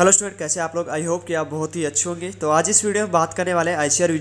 hello student कैसे आप लोग आई होप कि आप बहुत ही अच्छे होंगे तो आज इस वीडियो में बात करने वाले हैं आई सी आर यू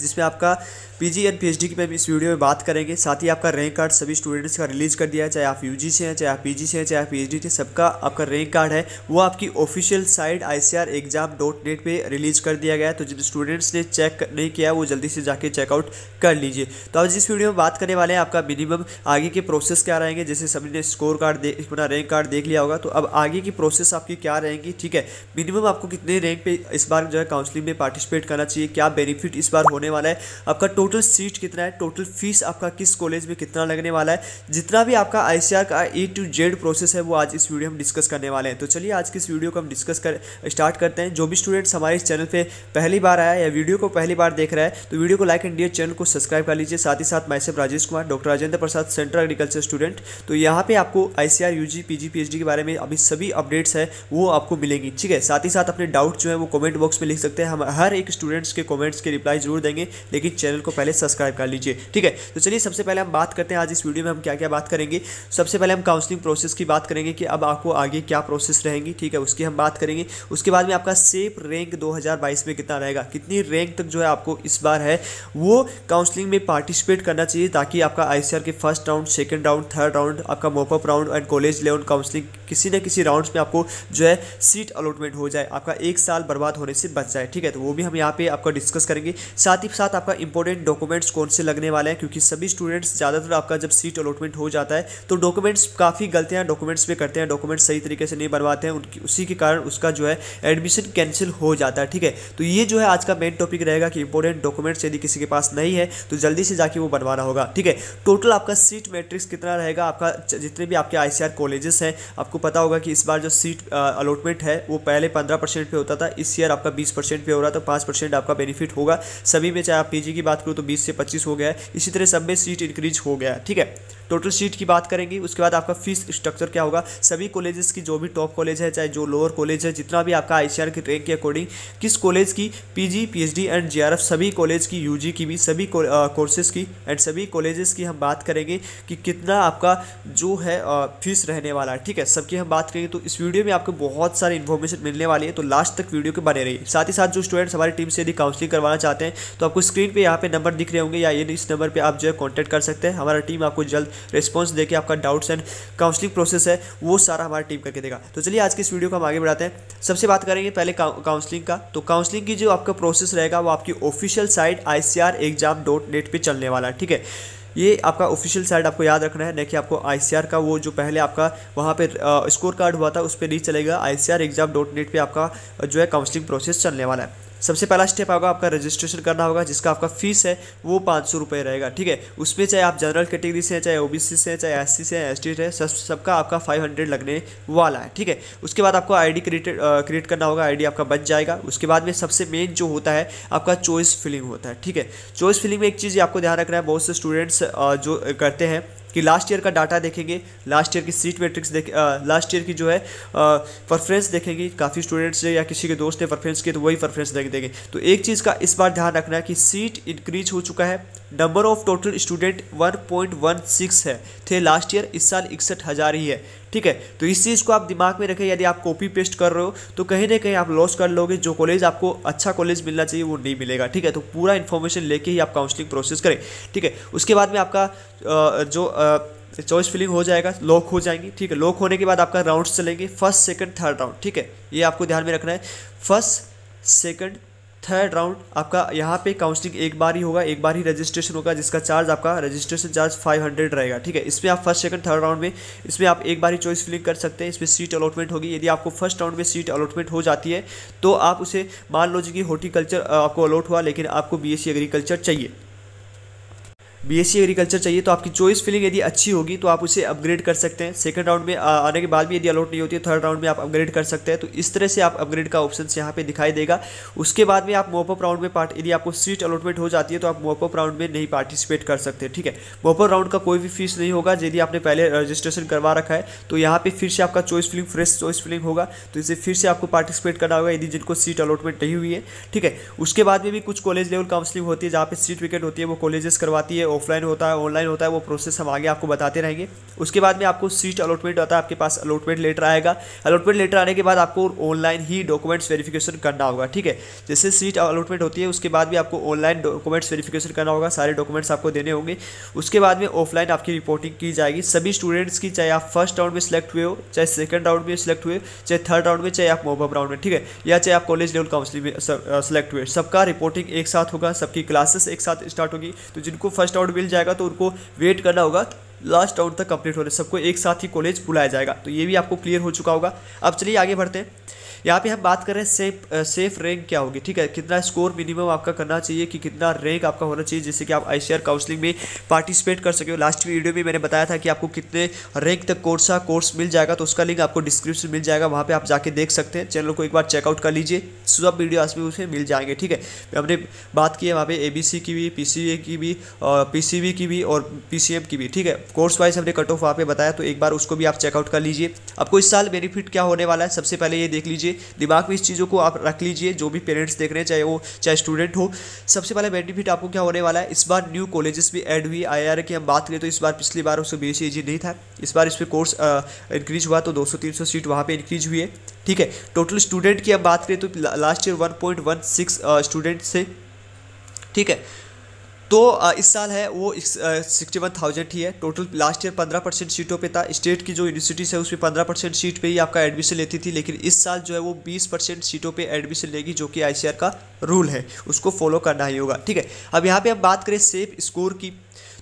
जिसमें आपका पीजी एंड पीएचडी की में इस वीडियो में बात करेंगे साथ ही आपका रैंक कार्ड सभी स्टूडेंट्स का रिलीज़ कर दिया है चाहे आप यूजी से हैं चाहे आप पीजी से हैं चाहे आप पीएचडी से सबका आपका रैंक कार्ड है वो आपकी official site I C R exam dot net पर रिलीज़ कर दिया गया है तो जिन स्टूडेंट्स ने चेक नहीं किया वो जल्दी से जाके चेकआउट कर लीजिए तो आज इस वीडियो में बात करने वाले हैं आपका मिनिमम आगे के प्रोसेस क्या रहेंगे जैसे सभी ने स्कोर कार्ड देख अपना रैंक कार्ड देख लिया होगा तो अब आगे की प्रोसेस आपकी क्या रहेंगी ठीक है मिनिमम आपको कितने रैंक पे इस बार जो है काउंसलिंग में पार्टिसिपेट करना चाहिए क्या बेनिफिट इस बार होने वाला है आपका टोटल सीट कितना है टोटल फीस आपका किस कॉलेज में कितना लगने वाला है जितना भी आपका आई का ए टू जेड प्रोसेस है वो आज इस वीडियो हम डिस्कस करने वाले हैं तो चलिए आज की इस वीडियो को हम डिस्कस कर स्टार्ट करते हैं जो भी स्टूडेंट्स हमारे इस चैनल पर पहली बार आया या वीडियो को पहली बार देख रहा है तो वीडियो को लाइक एंड डियर चैनल को सब्सक्राइब कर लीजिए साथ ही साथ मैसेब Rajesh Kumar doctor Rajendra Prasad central agriculture student तो यहाँ पे आपको I C R P H D के बारे में अभी सभी अपडेट्स है वो आपको मिलेगी ठीक है साथ ही साथ अपने डाउट जो है वो कमेंट बॉक्स में लिख सकते हैं हम हर एक स्टूडेंट्स के कमेंट्स के रिप्लाई जरूर देंगे लेकिन चैनल को पहले सब्सक्राइब कर लीजिए ठीक है तो चलिए सबसे पहले हम बात करते हैं आज इस वीडियो में हम क्या क्या बात करेंगे सबसे पहले हम काउंसलिंग प्रोसेस की बात करेंगे कि अब आपको आगे क्या प्रोसेस रहेंगी ठीक है उसकी हम बात करेंगे उसके बाद में आपका सेप रैंक दो में कितना रहेगा कितनी रैंक तक जो है आपको इस बार है वो काउंसलिंग में पार्टिसिपेट करना चाहिए ताकि आपका आई के first round second round third round आपका mop up round and college level counselling किसी न किसी राउंड में आपको जो है सीट अलॉटमेंट हो जाए आपका एक साल बर्बाद होने से बच जाए ठीक है तो वो भी हम यहाँ पे आपका डिस्कस करेंगे साथ ही साथ आपका इंपॉर्टेंट डॉक्यूमेंट्स कौन से लगने वाले हैं क्योंकि सभी स्टूडेंट्स ज़्यादातर आपका जब सीट अलॉटमेंट हो जाता है तो डॉक्यूमेंट्स काफ़ी गलतियाँ डॉक्यूमेंट्स पे करते हैं डॉक्यूमेंट्स सही तरीके से नहीं बनवाते हैं उनकी उसी के कारण उसका जो है एडमिशन कैंसिल हो जाता है ठीक है तो ये जो है आज का मेन टॉपिक रहेगा कि इंपॉर्टेंट डॉक्यूमेंट्स यदि किसी के पास नहीं है तो जल्दी से जाके वो बनवाना होगा ठीक है टोटल आपका सीट मैट्रिक्स कितना रहेगा आपका जितने भी आपके आई कॉलेजेस हैं आपको पता होगा कि इस बार जो सीट अलॉटमेंट बेनिफिट है वो पहले पंद्रह परसेंट पे होता था इस ईयर आपका बीस परसेंट पे हो रहा था तो पाँच परसेंट आपका बेनिफिट होगा सभी में चाहे आप पीजी की बात करो तो बीस से पच्चीस हो गया है इसी तरह सब में सीट इंक्रीज हो गया ठीक है टोटल सीट की बात करेंगे उसके बाद आपका फीस स्ट्रक्चर क्या होगा सभी कॉलेजेस की जो भी टॉप कॉलेज है चाहे जो लोअर कॉलेज है जितना भी आपका आई की रैंक के अकॉर्डिंग किस कॉलेज की पीजी पीएचडी एंड जीआरएफ सभी कॉलेज की यूजी की भी सभी कोर्सेज की एंड सभी कॉलेजेस की हम बात करेंगे कि कितना आपका जो है फीस रहने वाला है ठीक है सबकी हम बात करेंगे तो इस वीडियो में आपको बहुत सारे इन्फॉर्मेशन मिलने वाली है तो लास्ट तक वीडियो के बने रहिए साथ ही साथ जो स्टूडेंट्स हमारी टीम से यदि काउंसलिंग करवाना चाहते हैं तो आपको स्क्रीन पर यहाँ पे नंबर दिख रहे होंगे या ये इस नंबर पर आप जो है कॉन्टैक्ट कर सकते हैं हमारा टीम आपको जल्द रिस्पॉन्स दे आपका डाउट्स एंड काउंसलिंग प्रोसेस है वो सारा हमारी टीम करके देगा तो चलिए आज के इस वीडियो को हम आगे बढ़ाते हैं सबसे बात करेंगे पहले काउंसलिंग का तो काउंसलिंग की जो आपका प्रोसेस रहेगा वो आपकी official site I C exam dot net पर चलने वाला है ठीक है ये आपका ऑफिशियल साइट आपको याद रखना है ना कि आपको आई का वो जो पहले आपका वहाँ पे स्कोर कार्ड हुआ था उस पर नहीं चलेगा आई एग्जाम डॉट नेट पर आपका जो है काउंसलिंग प्रोसेस चलने वाला है सबसे पहला स्टेप होगा आपका रजिस्ट्रेशन करना होगा जिसका आपका फीस है वो पाँच सौ रुपये रहेगा ठीक है उसमें चाहे आप जनरल कैटेगरी से हैं चाहे ओबीसी से हैं चाहे एससी से हैं एस टी से सब सबका आपका फाइव हंड्रेड लगने वाला है ठीक है उसके बाद आपको आईडी क्रिएटेड क्रिएट करना होगा आईडी आपका बन जाएगा उसके बाद में सबसे मेन जो होता है आपका चॉइस फिलिंग होता है ठीक है चॉइस फिलिंग में एक चीज़ आपको ध्यान रखना है बहुत से स्टूडेंट्स जो करते हैं कि लास्ट ईयर का डाटा देखेंगे लास्ट ईयर की सीट मेट्रिक्स देख लास्ट ईयर की जो है परफ्रेंस देखेंगे काफ़ी स्टूडेंट्स ने या किसी के दोस्त ने परफ्रेंस किए तो वही परफ्रेंस देख देंगे तो एक चीज़ का इस बार ध्यान रखना है कि सीट इंक्रीज हो चुका है नंबर ऑफ टोटल स्टूडेंट 1.16 है थे लास्ट ईयर इस साल इकसठ हज़ार ही है ठीक है तो इस चीज़ को आप दिमाग में रखें यदि आप कॉपी पेस्ट कर रहे हो तो कहीं ना कहीं आप लॉस कर लोगे जो कॉलेज आपको अच्छा कॉलेज मिलना चाहिए वो नहीं मिलेगा ठीक है तो पूरा इन्फॉर्मेशन लेके ही आप काउंसलिंग प्रोसेस करें ठीक है उसके बाद में आपका जो चॉइस फिलिंग हो जाएगा लॉक हो जाएंगी ठीक है लॉक होने के बाद आपका राउंड्स चलेंगे फर्स्ट सेकेंड थर्ड राउंड ठीक है ये आपको ध्यान में रखना है फर्स्ट सेकेंड थर्ड राउंड आपका यहाँ पे काउंसलिंग एक बार ही होगा एक बार ही रजिस्ट्रेशन होगा जिसका चार्ज आपका रजिस्ट्रेशन चार्ज 500 रहेगा ठीक है इसमें आप फर्स्ट सेकंड थर्ड राउंड में इसमें आप एक बार ही चॉइस फिलिंग कर सकते हैं इसमें सीट अलॉटमेंट होगी यदि आपको फर्स्ट राउंड में सीट अलॉटमेंट हो जाती है तो आप उसे मान लो जी कि हॉर्टिकल्चर आपको अलॉट हुआ लेकिन आपको बी एग्रीकल्चर e चाहिए बीएससी एग्रीकल्चर चाहिए तो आपकी चॉइस फिलिंग यदि अच्छी होगी तो आप उसे अपग्रेड कर सकते हैं सेकंड राउंड में आने के बाद भी यदि अलॉट नहीं होती है थर्ड राउंड में आप अपग्रेड कर सकते हैं तो इस तरह से आप अपग्रेड का ऑप्शन यहाँ पे दिखाई देगा उसके बाद में आप मोपअप राउंड में पार्ट यदि आपको सीट अलॉटमेंट हो जाती है तो आप मोपअप राउंड में नहीं पार्टिसिपेट कर सकते ठीक है मोपअप राउंड का कोई भी फीस नहीं होगा यदि आपने पहले रजिस्ट्रेशन करवा रखा है तो यहाँ पर फिर से आपका choice filling fresh choice filling होगा तो इसे फिर से आपको पार्टिसिपेट करना होगा यदि जिनको सीट अलॉटमेंट नहीं हुई है ठीक है उसके बाद में भी कुछ कॉलेज लेवल काउंसिलिंग होती है जहाँ पर सीट विकेट होती है वो कॉलेजेस करवाती है ऑफलाइन होता है ऑनलाइन होता है वो प्रोसेस हम आगे आपको बताते रहेंगे उसके बाद में आपको सीट अलॉटमेंट आता है आपके पास अलॉटमेंट लेटर आएगा अलॉटमेंट लेटर आने के बाद आपको ऑनलाइन ही डॉक्यूमेंट्स वेरिफिकेशन करना होगा ठीक है जैसे सीट अलॉटमेंट होती है उसके बाद भी आपको ऑनलाइन डॉक्यूमेंट्स वेरिफिकेशन करना होगा सारे डॉक्यूमेंट्स आपको देने होंगे उसके बाद में ऑफलाइन आपकी रिपोर्टिंग की जाएगी सभी स्टूडेंट्स की चाहे आप फर्स्ट राउंड में सिलेक्ट हुए हो चाहे सेकंड राउंड में सिलेक्ट हुए चाहे थर्ड राउंड में चाहे आप मोबम राउंड में ठीक है या चाहे आप कॉलेज लेवल काउंसिल में सिलेक्ट हुए सबका रिपोर्टिंग एक साथ होगा सबकी क्लासेस एक साथ स्टार्ट होगी तो जिनको फर्स्ट राउंड राउंड मिल जाएगा तो उनको वेट करना होगा लास्ट राउंड तक कंप्लीट होने सबको एक साथ ही कॉलेज बुलाया जाएगा तो ये भी आपको क्लियर हो चुका होगा अब चलिए आगे बढ़ते हैं यहाँ पे हम बात करें सेफ सेफ रैंक क्या होगी ठीक है कितना स्कोर मिनिमम आपका करना चाहिए कि कितना रैंक आपका होना चाहिए जिससे कि आप आई काउंसलिंग में पार्टिसिपेट कर सके लास्ट वीडियो में मैंने बताया था कि आपको कितने रैंक तक कोर्स का कोर्स मिल जाएगा तो उसका लिंक आपको डिस्क्रिप्शन मिल जाएगा वहाँ पर आप जाके देख सकते हैं चैनल को एक बार चेकआउट कर लीजिए सब वीडियो आज भी उसे मिल जाएंगे ठीक है हमने बात की है वहाँ पर ए की भी पी की भी पी की भी और पी की भी ठीक है कोर्स वाइज हमने कट ऑफ वहाँ पर बताया तो एक बार उसको भी आप चेकआउट कर लीजिए आपको इस साल बेनिफिट क्या होने वाला है सबसे पहले ये देख लीजिए दिमाग में इस चीज़ों को आप रख लीजिए जो भी पेरेंट्स देख रहे हैं चाहे वो चाहे स्टूडेंट हो सबसे पहले बेनिफिट आपको क्या होने वाला है इस बार न्यू कॉलेजेस भी एड हुई आई आर की हम बात करें तो इस बार पिछली बार उसको बी एस नहीं था इस बार इस पर कोर्स इंक्रीज हुआ तो दो सौ सीट वहाँ पर इंक्रीज हुई है ठीक है टोटल स्टूडेंट की हम बात करें तो लास्ट ईयर वन स्टूडेंट से ठीक है तो इस साल है वो सिक्सटी वन थाउजेंड ही है टोटल लास्ट ईयर पंद्रह परसेंट सीटों पे था स्टेट की जो यूनिवर्सिटीज़ है उसमें पंद्रह परसेंट सीट पे ही आपका एडमिशन लेती थी लेकिन इस साल जो है वो बीस परसेंट सीटों पे एडमिशन लेगी जो कि आई का रूल है उसको फॉलो करना ही होगा ठीक है अब यहाँ पर हम बात करें सेफ स्कोर की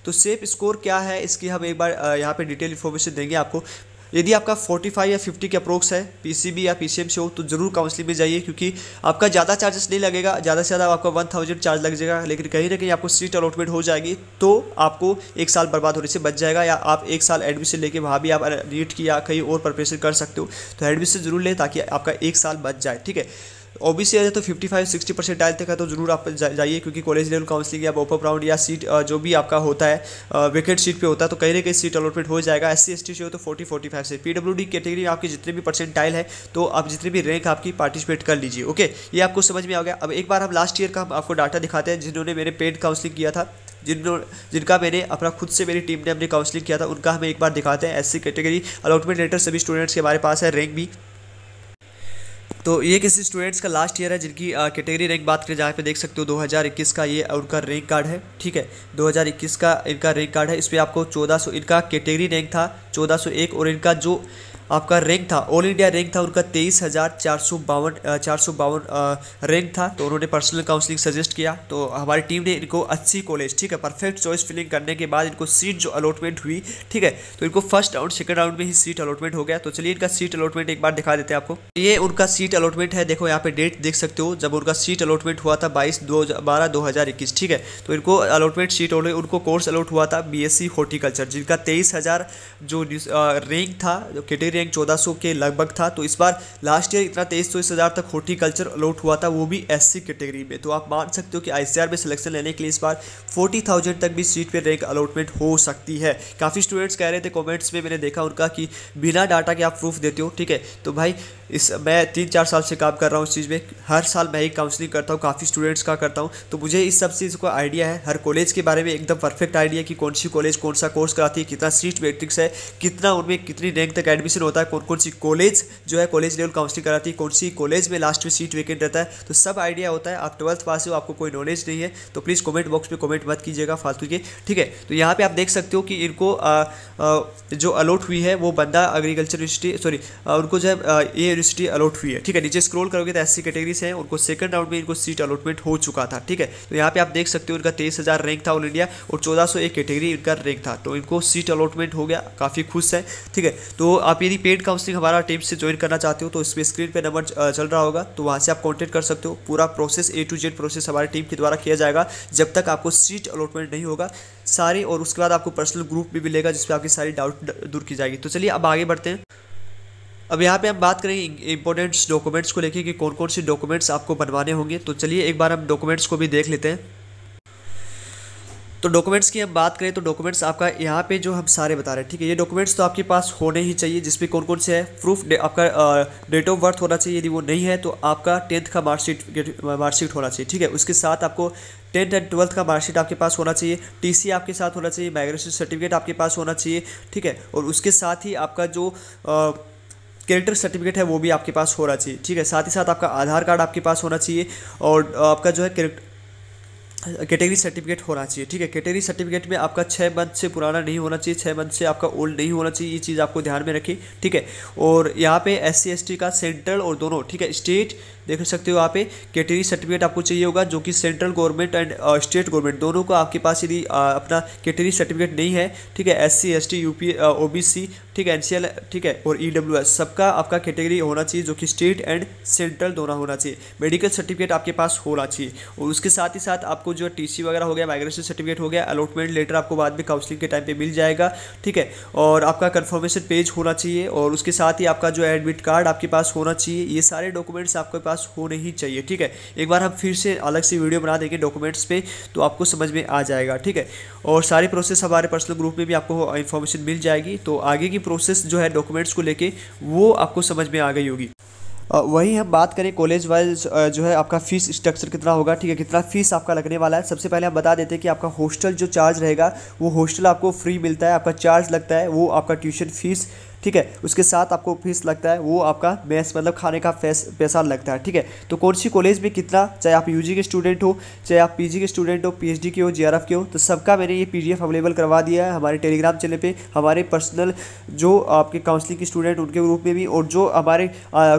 तो सेफ स्कोर क्या है इसकी हम एक बार यहाँ पे डिटेल इन्फॉर्मेशन देंगे आपको यदि आपका 45 या 50 के अप्रोक्स है पीसीबी या पीसीएम से हो तो ज़रूर काउंसलिंग में जाइए क्योंकि आपका ज़्यादा चार्जेस नहीं लगेगा ज़्यादा से ज़्यादा आपका वन थाउजेंड चार्ज लग जाएगा लेकिन कहीं ना कहीं आपको सीट अलॉटमेंट हो जाएगी तो आपको एक साल बर्बाद होने से बच जाएगा या आप एक साल एडमिशन लेके वहाँ भी आप नीट की या कहीं और प्रिपरेशन कर सकते हो तो एडमिशन ज़रूर लें ताकि आपका एक साल बच जाए ठीक है ओबीसी बी आ जाए तो फिफ्टी फाइव सिक्सटी परसेंट डायल थे तो ज़रूर आप जाइए क्योंकि कॉलेज लेवल काउंसिलिंग या ओपर राउंड या सीट जो भी आपका होता है वेकेट सीट पे होता है तो कहीं ना कहीं सीट अलॉटमेंट हो जाएगा एस सी एस टी से हो तो फोर्टी फोर्टी फाइव से पी डी कैटेगरी में आपके जितने भी परसेंट डायल है तो आप जितने भी रैंक आपकी पार्टिसिपेट कर लीजिए ओके ये आपको समझ में आ गया अब एक बार हम लास्ट ईयर का आपको डाटा दिखाते हैं जिन्होंने मैंने पेड काउंसिलिंग किया था जिन जिनका मैंने अपना खुद से मेरी टीम ने अपनी काउंसलिंग किया था उनका हमें एक बार दिखाते हैं एस कैटेगरी अलॉटमेंट लेटर सभी स्टूडेंट्स के हमारे पास है रैंक भी तो ये किसी स्टूडेंट्स का लास्ट ईयर है जिनकी कैटेगरी रैंक बात करें जहाँ पे देख सकते हो 2021 का ये उनका रैंक कार्ड है ठीक है 2021 का इनका रैंक कार्ड है इस पर आपको 1400 इनका कैटेगरी रैंक था 1401 और इनका जो आपका रैंक था ऑल इंडिया रैंक था उनका तेईस हज़ार चार सौ बावन चार सौ बावन रैंक था तो उन्होंने पर्सनल काउंसलिंग सजेस्ट किया तो हमारी टीम ने इनको अच्छी कॉलेज ठीक है परफेक्ट चॉइस फिलिंग करने के बाद इनको सीट जो अलॉटमेंट हुई ठीक है तो इनको फर्स्ट राउंड सेकंड राउंड में ही सीट अलॉटमेंट हो गया तो चलिए इनका सीट अलॉटमेंट एक बार दिखा देते हैं आपको ये उनका सीट अलॉटमेंट है देखो यहाँ पे डेट देख सकते हो जब उनका सीट अलॉटमेंट हुआ था बाईस दो बारह दो हज़ार इक्कीस ठीक है तो इनको अलॉटमेंट सीट उनको कोर्स अलॉट हुआ था बी एस सी हॉर्टिकल्चर जिनका तेईस हज़ार जो रैंक था जो रैंक 1400 के लगभग था तो इस बार लास्ट ईयर इतना तेईस चौबीस तो हज़ार तक हॉर्टिकल्चर अलॉट हुआ था वो भी एससी कैटेगरी में तो आप मान सकते हो कि आईसीआर में सिलेक्शन लेने के लिए इस बार 40,000 तक भी सीट पर रैंक अलॉटमेंट हो सकती है काफ़ी स्टूडेंट्स कह रहे थे कॉमेंट्स में मैंने देखा उनका कि बिना डाटा के आप प्रूफ देते हो ठीक है तो भाई इस मैं तीन चार साल से काम कर रहा हूँ इस चीज़ में हर साल मैं ही काउंसलिंग करता हूँ काफ़ी स्टूडेंट्स का करता हूँ तो मुझे इस सब चीज़ का आइडिया है हर कॉलेज के बारे में एकदम परफेक्ट आइडिया कि कौन सी कॉलेज कौन सा कोर्स कराती है कितना सीट मेट्रिक्स है कितना उनमें कितनी रैंक तक एडमिशन होता है कौन कौन सी कॉलेज जो है कॉलेज लेवल काउंसिलिंग कराती है कौन सी कॉलेज में लास्ट में सीट वेकेंट रहता है तो सब आइडिया होता है आप ट्वेल्थ पास हो आपको कोई नॉलेज नहीं है तो प्लीज़ कॉमेंट बॉक्स में कॉमेंट मत कीजिएगा फालतू के ठीक है तो यहाँ पर आप देख सकते हो कि इनको जो अलॉट हुई है वो बंदा एग्रीकल्चर यूनिवर्सिटी सॉरी उनको जो है ये यूनिवर्सिटी अलॉट हुई है ठीक है नीचे स्क्रोल करोगे तो ऐसी कैटेगरी से हैं उनको सेकंड राउंड में इनको सीट अलॉटमेंट हो चुका था ठीक है तो यहाँ पे आप देख सकते हो इनका तेईस हज़ार रैंक था ऑल इंडिया और चौदह सौ एक कैटेगरी इनका रैंक था तो इनको सीट अलॉटमेंट हो गया काफ़ी खुश है ठीक है तो आप यदि यदि पेड काउंसलिंग हमारा टीम से ज्वाइन करना चाहते हो तो इसमें स्क्रीन पे नंबर चल रहा होगा तो वहाँ से आप कॉन्टेक्ट कर सकते हो पूरा process A to Z process हमारी टीम के द्वारा किया जाएगा जब तक आपको सीट अलॉटमेंट नहीं होगा सारे और उसके बाद आपको पर्सनल ग्रुप भी मिलेगा जिसमें आपकी सारी डाउट दूर की जाएगी तो चलिए अब आगे बढ़ते हैं अब यहाँ पे हम बात करेंगे इंपॉर्टेंट्स डॉक्यूमेंट्स को लेके कि कौन कौन से डॉक्यूमेंट्स आपको बनवाने होंगे तो चलिए एक बार हम डॉक्यूमेंट्स को भी देख लेते हैं तो डॉक्यूमेंट्स की हम बात करें तो डॉक्यूमेंट्स आपका यहाँ पे जो हम सारे बता रहे हैं ठीक है ये डॉक्यूमेंट्स तो आपके पास होने ही चाहिए जिसमें कौन कौन से है प्रूफ दे, आपका डेट ऑफ बर्थ होना चाहिए यदि वो नहीं है तो आपका टेंथ का मार्कशीट मार्कशीट होना चाहिए ठीक है उसके साथ आपको टेंथ एंड ट्वेल्थ का मार्कशीट आपके पास होना चाहिए टीसी आपके साथ होना चाहिए माइग्रेशन सर्टिफिकेट आपके पास होना चाहिए ठीक है और उसके साथ ही आपका जो कैरेक्टर सर्टिफिकेट है वो भी आपके पास होना चाहिए ठीक है साथ ही साथ आपका आधार कार्ड आपके पास होना चाहिए और आपका जो है कैरेक्टर कैटेगरी सर्टिफिकेट होना चाहिए ठीक है कैटेगरी सर्टिफिकेट में आपका छः मंथ से पुराना नहीं होना चाहिए छः मंथ से आपका ओल्ड नहीं होना चाहिए ये चीज़ आपको ध्यान में रखी ठीक है और यहाँ पे एस सी का सेंट्रल और दोनों ठीक है स्टेट देख सकते हो आप पे कैटेगरी सर्टिफिकेट आपको चाहिए होगा जो कि central government and state government दोनों को आपके पास यदि uh, अपना कैटेगरी सर्टिफिकेट नहीं है ठीक है S C S T U P O B C ठीक है एन ठीक है और ई डब्ल्यू एस सबका आपका कैटेगरी होना चाहिए जो कि स्टेट एंड सेंट्रल दोनों होना चाहिए मेडिकल सर्टिफिकेट आपके पास होना चाहिए और उसके साथ ही साथ आपको जो टी सी वगैरह हो गया माइग्रेशन सर्टिफिकेट हो गया अलॉटमेंट लेटर आपको बाद में काउंसिलिंग के टाइम पर मिल जाएगा ठीक है और आपका कन्फर्मेशन पेज होना चाहिए और उसके साथ ही आपका जो एडमिट कार्ड आपके पास होना चाहिए ये सारे डॉक्यूमेंट्स आपके पास पास होने ही चाहिए ठीक है एक बार हम फिर से अलग से वीडियो बना देंगे डॉक्यूमेंट्स पे तो आपको समझ में आ जाएगा ठीक है और सारी प्रोसेस हमारे पर्सनल ग्रुप में भी आपको इन्फॉर्मेशन मिल जाएगी तो आगे की प्रोसेस जो है डॉक्यूमेंट्स को लेके वो आपको समझ में आ गई होगी वहीं हम बात करें कॉलेज वाइज जो है आपका फ़ीस स्ट्रक्चर कितना होगा ठीक है कितना फ़ीस आपका लगने वाला है सबसे पहले हम बता देते हैं कि आपका हॉस्टल जो चार्ज रहेगा वो हॉस्टल आपको फ्री मिलता है आपका चार्ज लगता है वो आपका ट्यूशन फ़ीस ठीक है उसके साथ आपको फीस लगता है वो आपका मैस मतलब खाने का पैसा लगता है ठीक है तो कौन सी कॉलेज में कितना चाहे आप यूजी के स्टूडेंट हो चाहे आप पीजी के स्टूडेंट हो पीएचडी के हो जीआरएफ के हो तो सबका मैंने ये पीडीएफ अवेलेबल करवा दिया है हमारे टेलीग्राम चैनल पर हमारे पर्सनल जो आपके काउंसिलिंग के स्टूडेंट उनके ग्रुप में भी और जो हमारे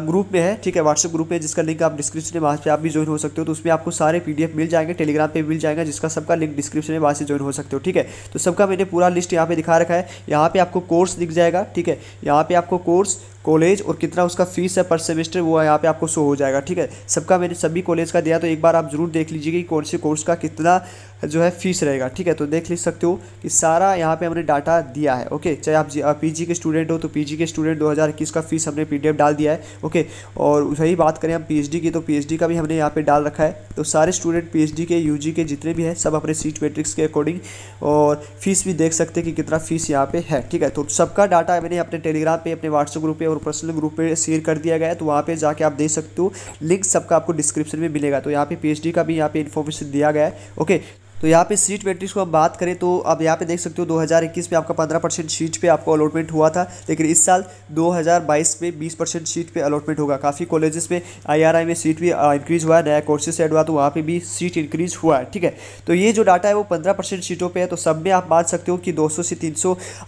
ग्रुप में है ठीक है व्हाट्सअप ग्रुप में जिसका लिंक आप डिस्क्रिप्शन में वहाँ पर आप भी ज्वाइन हो सकते हो तो उसमें आपको सारे पी मिल जाएंगे टेलीग्राम पर मिल जाएगा जिसका सबका लिंक डिस्क्रिप्शन में वहाँ से ज्वाइन हो सकते हो ठीक है तो सबका मैंने पूरा लिस्ट यहाँ पर दिखा रखा है यहाँ पर आपको कोर्स दिख जाएगा ठीक है यहाँ पे आपको कोर्स कॉलेज और कितना उसका फीस है पर सेमेस्टर वो यहाँ पे आपको शो हो जाएगा ठीक है सबका मैंने सभी कॉलेज का दिया तो एक बार आप ज़रूर देख लीजिए कि कौन से कोर्स का कितना जो है फीस रहेगा ठीक है तो देख ले सकते हो कि सारा यहाँ पे हमने डाटा दिया है ओके चाहे आप पीजी के स्टूडेंट हो तो पीजी के स्टूडेंट 2021 का फीस हमने पीडीएफ डाल दिया है ओके और वही बात करें हम पीएचडी की तो पीएचडी का भी हमने यहाँ पे डाल रखा है तो सारे स्टूडेंट पीएचडी के यूजी के जितने भी हैं सब अपने सीट मेट्रिक्स के अकॉर्डिंग और फीस भी देख सकते हैं कि कितना फीस यहाँ पे है ठीक है तो सबका डाटा मैंने अपने टेलीग्राम पर अपने व्हाट्सएप ग्रुप पर और पर्सनल ग्रुप पे शेयर कर दिया गया है तो वहाँ पे जाके आप देख सकते हो लिंक सबका आपको डिस्क्रिप्शन में मिलेगा तो यहाँ पे पीएचडी का भी यहाँ पे इन्फॉर्मेशन दिया गया है ओके तो यहाँ पे सीट मैट्रिक्स को हम बात करें तो आप यहाँ पे देख सकते हो 2021 में आपका 15 परसेंट सीट पे आपको अलॉटमेंट हुआ था लेकिन इस साल 2022 में 20 परसेंट सीट पे अलॉटमेंट होगा काफ़ी कॉलेजेस में आईआरआई में सीट भी इंक्रीज हुआ है नया कोर्सेस एड हुआ तो वहाँ पर भी सीट इंक्रीज हुआ है ठीक है तो ये जो डाटा है वो पंद्रह सीटों पर है तो सब में आप मान सकते हो कि दो से तीन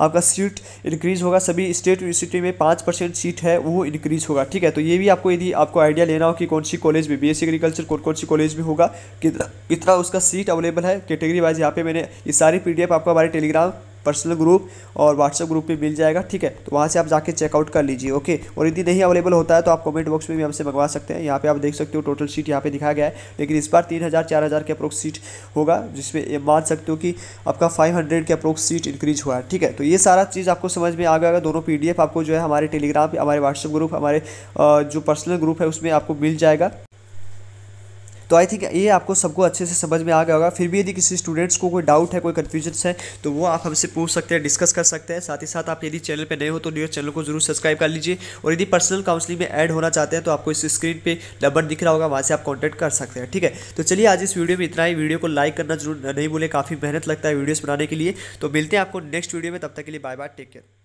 आपका सीट इंक्रीज होगा सभी स्टेट यूनिवर्सिटी में पाँच सीट है वो इंक्रीज होगा ठीक है तो ये भी आपको यदि आपको आइडिया लेना हो कि कौन सी कॉलेज में बी एग्रीकल्चर कौन कौन सी कॉलेज में होगा कितना कितना उसका सीट अवेलेबल है कैटेगरी वाइज यहाँ पे मैंने ये सारी पी आपको हमारे टेलीग्राम पर्सनल ग्रुप और व्हाट्सएप ग्रुप में मिल जाएगा ठीक है तो वहाँ से आप जाके चेकआउट कर लीजिए ओके और यदि नहीं अवेलेबल होता है तो आप कमेंट बॉक्स में भी हमसे मंगवा सकते हैं यहाँ पे आप देख सकते हो टोटल सीट यहाँ पे दिखाया गया है लेकिन इस बार तीन हज़ार चार हज़ार के अप्रोक्स सीट होगा जिसमें ये मान सकते हो कि आपका फाइव हंड्रेड के अप्रोक्स सीट इंक्रीज हुआ है ठीक है तो ये सारा चीज़ आपको समझ में आ गया दोनों पी आपको जो है हमारे टेलीग्राम हमारे व्हाट्सएप ग्रुप हमारे जो पर्सनल ग्रुप है उसमें आपको मिल जाएगा तो आई थिंक ये आपको सबको अच्छे से समझ में आ गया होगा फिर भी यदि किसी स्टूडेंट्स को कोई डाउट है कोई कन्फ्यूजन है तो वो आप हमसे पूछ सकते हैं डिस्कस कर सकते हैं साथ ही साथ आप यदि चैनल पर नए हो तो न्यूज़ चैनल को जरूर सब्सक्राइब कर लीजिए और यदि पर्सनल काउंसलिंग में एड होना चाहते हैं तो आपको इस स्क्रीन पर नंबर दिख रहा होगा वहाँ से आप कॉन्टैक्ट कर सकते हैं ठीक है तो चलिए आज इस वीडियो में इतना ही वीडियो को लाइक करना जरूर नहीं बोले काफ़ी मेहनत लगता है वीडियोज़ बनाने के लिए तो मिलते हैं आपको नेक्स्ट वीडियो में तब तक के लिए बाय बाय टेक केयर